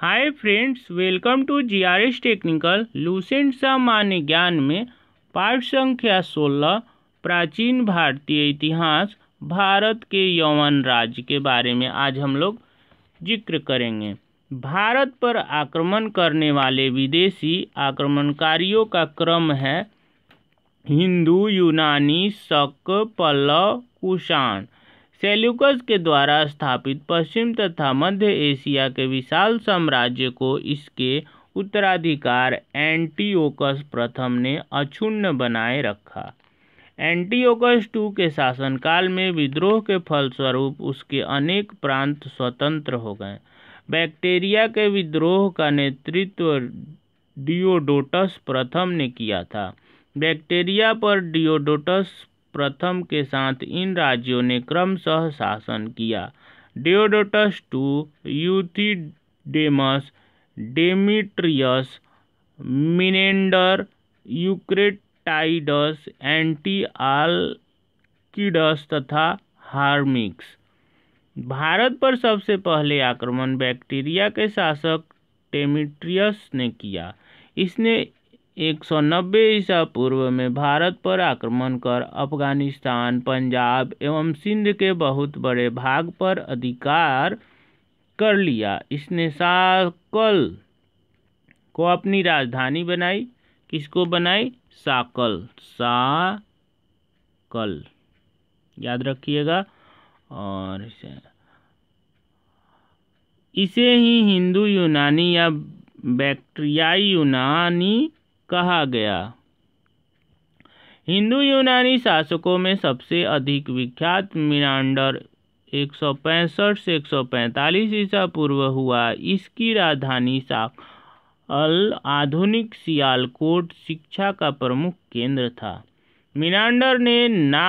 hi friends welcome to GRS technical Lucent सामान्य ज्ञान में पाठ संख्या 16 प्राचीन भारतीय इतिहास भारत के यौवन राज्य के बारे में आज हम लोग जिक्र करेंगे भारत पर आक्रमण करने वाले विदेशी आक्रमणकारियों का क्रम है हिंदू यूनानी शक पल्लव कुषाण सेल्युकस के द्वारा स्थापित पश्चिम तथा मध्य एशिया के विशाल साम्राज्य को इसके उत्तराधिकार एंटीओकस प्रथम ने अक्षुण्ण बनाए रखा एंटीओकस टू के शासनकाल में विद्रोह के फलस्वरूप उसके अनेक प्रांत स्वतंत्र हो गए बैक्टीरिया के विद्रोह का नेतृत्व डिओडोटस प्रथम ने किया था बैक्टीरिया पर डिओडोटस प्रथम के साथ इन राज्यों ने क्रमशः शासन किया Diodotus two Euthydemus Demetrius Menander Eucratides Antialcidas तथा हार्मिक्स भारत पर सबसे पहले आक्रमण बैक्टीरिया के शासक टेमिट्रियस ने किया इसने एक सौ नब्बे ईसा पूर्व में भारत पर आक्रमण कर अफगानिस्तान पंजाब एवं सिंध के बहुत बड़े भाग पर अधिकार कर लिया इसने साकल को अपनी राजधानी बनाई किसको बनाई साकल साकल याद रखिएगा और इसे ही हिंदू यूनानी या बैक्ट्रियाई यूनानी कहा गया हिंदू यूनानी शासकों में सबसे अधिक विख्यात मिनांडर 165 से 145 ईसा पूर्व हुआ इसकी राजधानी साफ अल आधुनिक सियालकोट शिक्षा का प्रमुख केंद्र था मिनांडर ने ना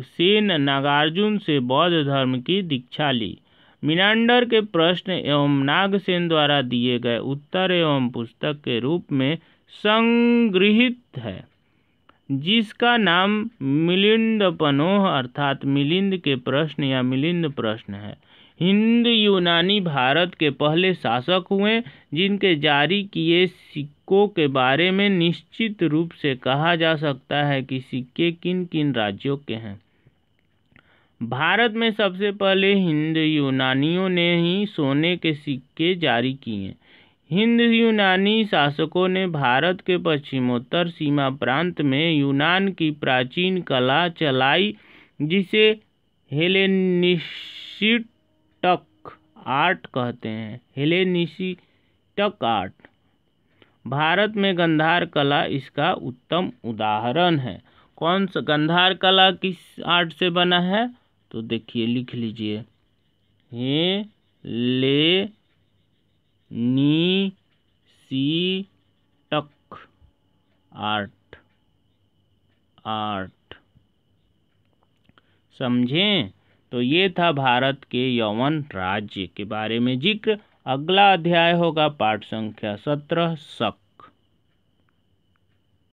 सेन नागार्जुन से बौद्ध धर्म की दीक्षा ली मिनांडर के प्रश्न एवं नागसेन द्वारा दिए गए उत्तर एवं पुस्तक के रूप में संग्रहित है जिसका नाम मिलिंद पनोह अर्थात मिलिंद के प्रश्न या मिलिंद प्रश्न है हिंद यूनानी भारत के पहले शासक हुए जिनके जारी किए सिक्कों के बारे में निश्चित रूप से कहा जा सकता है कि सिक्के किन किन राज्यों के हैं भारत में सबसे पहले हिंद यूनानियों ने ही सोने के सिक्के जारी किए हिंद यूनानी शासकों ने भारत के पश्चिमोत्तर सीमा प्रांत में यूनान की प्राचीन कला चलाई जिसे हेलेनिशिटक आर्ट कहते हैं हेलेनिशिटक आर्ट भारत में गंधार कला इसका उत्तम उदाहरण है कौन सा गंधार कला किस आर्ट से बना है तो देखिए लिख लीजिए हे ले नी सी टक आर्ट आर्ट समझें तो ये था भारत के यौवन राज्य के बारे में जिक्र अगला अध्याय होगा पाठ संख्या सत्रह शक